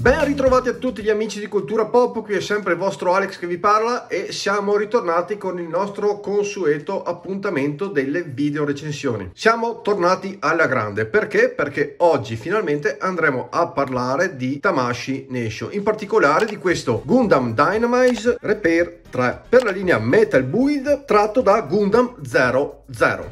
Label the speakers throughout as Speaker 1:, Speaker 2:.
Speaker 1: Ben ritrovati a tutti gli amici di Cultura Pop, qui è sempre il vostro Alex che vi parla e siamo ritornati con il nostro consueto appuntamento delle video recensioni. Siamo tornati alla grande, perché? Perché oggi finalmente andremo a parlare di Tamashi Nesho, in particolare di questo Gundam Dynamize Repair 3 per la linea Metal Build tratto da Gundam 00.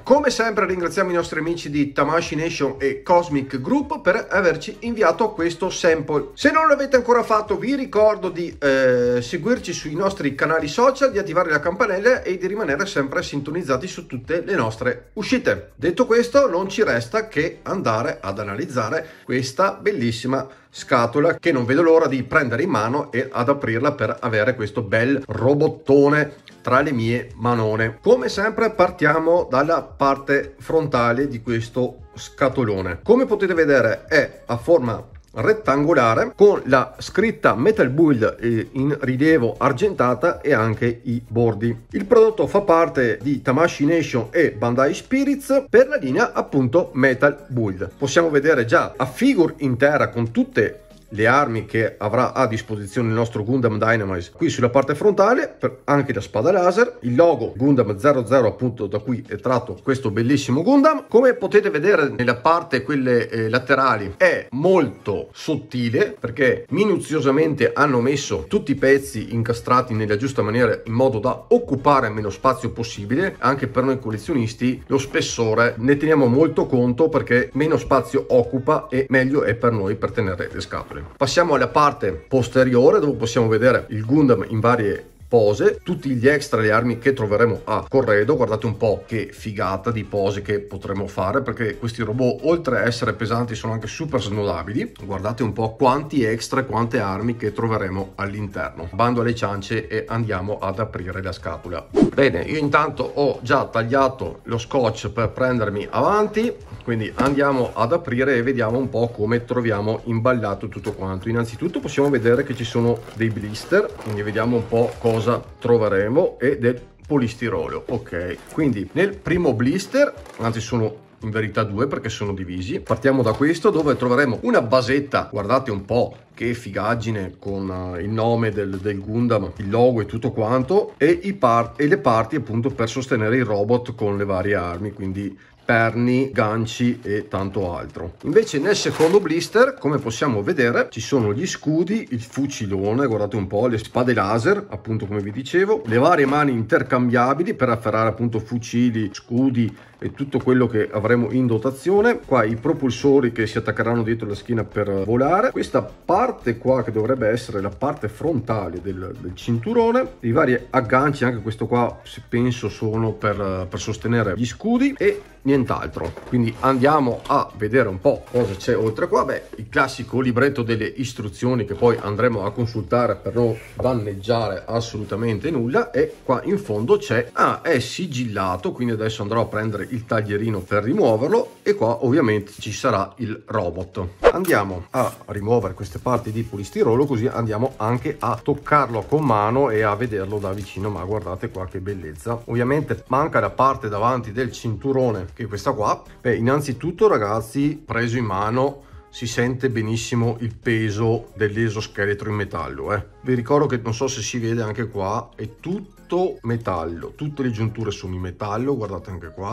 Speaker 1: Come sempre ringraziamo i nostri amici di Tamashi Nation e Cosmic Group per averci inviato questo sample. Se non non l'avete ancora fatto, vi ricordo di eh, seguirci sui nostri canali social, di attivare la campanella e di rimanere sempre sintonizzati su tutte le nostre uscite. Detto questo, non ci resta che andare ad analizzare questa bellissima scatola che non vedo l'ora di prendere in mano e ad aprirla per avere questo bel robottone tra le mie manone. Come sempre partiamo dalla parte frontale di questo scatolone. Come potete vedere è a forma rettangolare con la scritta Metal Build eh, in rilievo argentata e anche i bordi. Il prodotto fa parte di Tamashi Nation e Bandai Spirits per la linea appunto Metal Build. Possiamo vedere già a figure intera con tutte le armi che avrà a disposizione il nostro Gundam Dynamize qui sulla parte frontale anche la spada laser il logo Gundam 00 appunto da cui è tratto questo bellissimo Gundam come potete vedere nella parte quelle eh, laterali è molto sottile perché minuziosamente hanno messo tutti i pezzi incastrati nella giusta maniera in modo da occupare meno spazio possibile anche per noi collezionisti lo spessore ne teniamo molto conto perché meno spazio occupa e meglio è per noi per tenere le scatole Passiamo alla parte posteriore dove possiamo vedere il Gundam in varie pose, tutti gli extra, le armi che troveremo a corredo, guardate un po' che figata di pose che potremo fare perché questi robot oltre a essere pesanti sono anche super snodabili, guardate un po' quanti extra e quante armi che troveremo all'interno. Bando alle ciance e andiamo ad aprire la scatola. Bene, io intanto ho già tagliato lo scotch per prendermi avanti, quindi andiamo ad aprire e vediamo un po' come troviamo imballato tutto quanto. Innanzitutto possiamo vedere che ci sono dei blister, quindi vediamo un po' cosa cosa troveremo e del polistirolo ok quindi nel primo blister anzi sono in verità due perché sono divisi. Partiamo da questo dove troveremo una basetta, guardate un po' che figaggine con eh, il nome del, del Gundam, il logo e tutto quanto e, i part, e le parti appunto per sostenere il robot con le varie armi, quindi perni, ganci e tanto altro. Invece nel secondo blister, come possiamo vedere, ci sono gli scudi, il fucilone, guardate un po', le spade laser, appunto come vi dicevo, le varie mani intercambiabili per afferrare appunto fucili, scudi e tutto quello che avremo in dotazione. Qua i propulsori che si attaccheranno dietro la schiena per volare. Questa parte qua che dovrebbe essere la parte frontale del, del cinturone, i vari agganci, anche questo qua se penso sono per, per sostenere gli scudi e nient'altro. Quindi andiamo a vedere un po' cosa c'è oltre qua. Beh, il classico libretto delle istruzioni che poi andremo a consultare per non danneggiare assolutamente nulla. E qua in fondo c'è, ah, è sigillato, quindi adesso andrò a prendere il taglierino per rimuoverlo. E qua ovviamente ci sarà il robot. Andiamo a rimuovere queste parti di polistirolo così andiamo anche a toccarlo con mano e a vederlo da vicino. Ma guardate qua che bellezza. Ovviamente manca la parte davanti del cinturone che questa qua. Beh, innanzitutto ragazzi, preso in mano si sente benissimo il peso dell'esoscheletro in metallo. Eh. Vi ricordo che non so se si vede anche qua, è tutto metallo, tutte le giunture sono in metallo, guardate anche qua,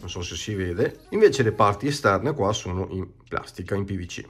Speaker 1: non so se si vede. Invece le parti esterne qua sono in plastica, in PVC.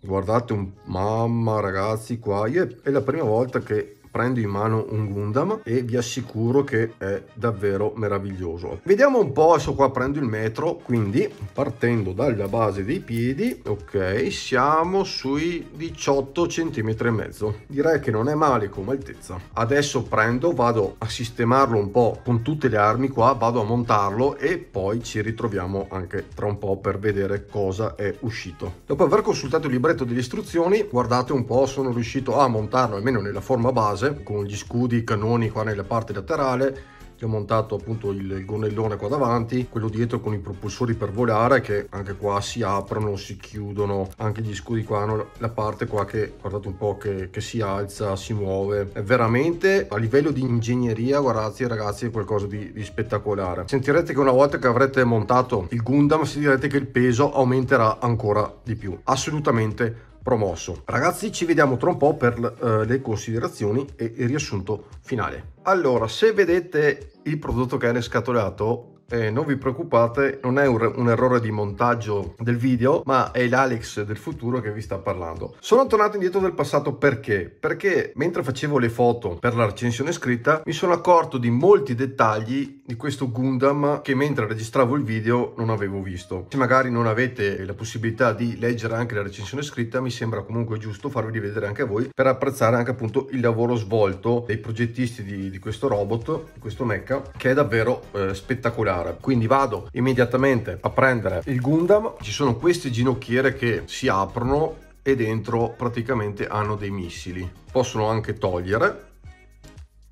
Speaker 1: Guardate un... mamma ragazzi qua, io è la prima volta che prendo in mano un Gundam e vi assicuro che è davvero meraviglioso. Vediamo un po', adesso qua prendo il metro, quindi partendo dalla base dei piedi, ok, siamo sui 18 cm e mezzo. Direi che non è male come altezza. Adesso prendo, vado a sistemarlo un po' con tutte le armi qua, vado a montarlo e poi ci ritroviamo anche tra un po' per vedere cosa è uscito. Dopo aver consultato il libretto delle istruzioni, guardate un po', sono riuscito a montarlo almeno nella forma base base con gli scudi, i cannoni qua nella parte laterale ho montato appunto il gonnellone qua davanti quello dietro con i propulsori per volare che anche qua si aprono si chiudono anche gli scudi qua hanno la parte qua che guardate un po' che, che si alza si muove è veramente a livello di ingegneria guardate ragazzi è qualcosa di, di, spettacolare sentirete che una volta che avrete montato il Gundam sentirete che il peso aumenterà ancora di più assolutamente promosso. Ragazzi ci vediamo tra un po' per eh, le considerazioni e il riassunto finale. Allora se vedete il prodotto che è riscatolato eh, non vi preoccupate, non è un, un, errore di montaggio del video, ma è l'Alex del futuro che vi sta parlando. Sono tornato indietro del passato perché? Perché mentre facevo le foto per la recensione scritta, mi sono accorto di molti dettagli di questo Gundam che mentre registravo il video non avevo visto. Se magari non avete la possibilità di leggere anche la recensione scritta, mi sembra comunque giusto farvi rivedere anche a voi per apprezzare anche appunto il lavoro svolto dai progettisti di, di questo robot, di questo mecha, che è davvero eh, spettacolare giocare. Quindi vado immediatamente a prendere il Gundam. Ci sono queste ginocchiere che si aprono e dentro praticamente hanno dei missili. Possono anche togliere.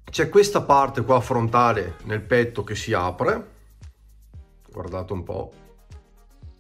Speaker 1: C'è questa parte qua frontale nel petto che si apre. Guardate un po'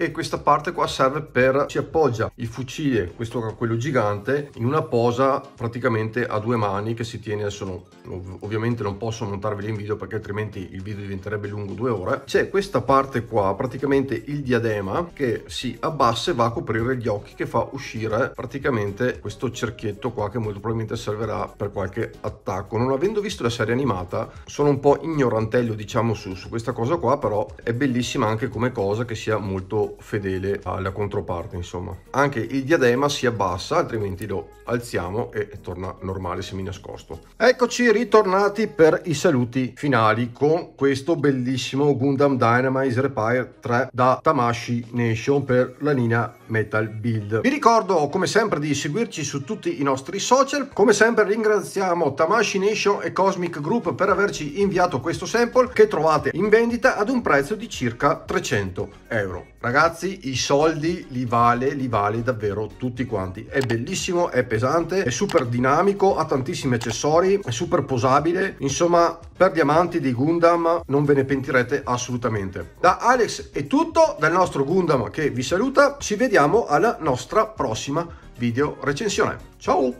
Speaker 1: e questa parte qua serve per ci appoggia il fucile questo quello gigante in una posa praticamente a due mani che si tiene adesso non, ovviamente non posso montarveli in video perché altrimenti il video diventerebbe lungo due ore c'è questa parte qua praticamente il diadema che si abbassa e va a coprire gli occhi che fa uscire praticamente questo cerchietto qua che molto probabilmente servirà per qualche attacco non avendo visto la serie animata sono un po' ignorantello diciamo su, su questa cosa qua però è bellissima anche come cosa che sia molto fedele alla controparte insomma anche il diadema si abbassa altrimenti lo alziamo e torna normale semi nascosto eccoci ritornati per i saluti finali con questo bellissimo Gundam Dynamize Repair 3 da Tamashi Nation per la linea Metal Build vi ricordo come sempre di seguirci su tutti i nostri social come sempre ringraziamo Tamashi Nation e Cosmic Group per averci inviato questo sample che trovate in vendita ad un prezzo di circa 300 euro. Ragazzi, i soldi li vale, li vale davvero tutti quanti. È bellissimo, è pesante, è super dinamico, ha tantissimi accessori, è super posabile. Insomma, per gli amanti di Gundam non ve ne pentirete assolutamente. Da Alex è tutto, dal nostro Gundam che vi saluta. Ci vediamo alla nostra prossima video recensione. Ciao!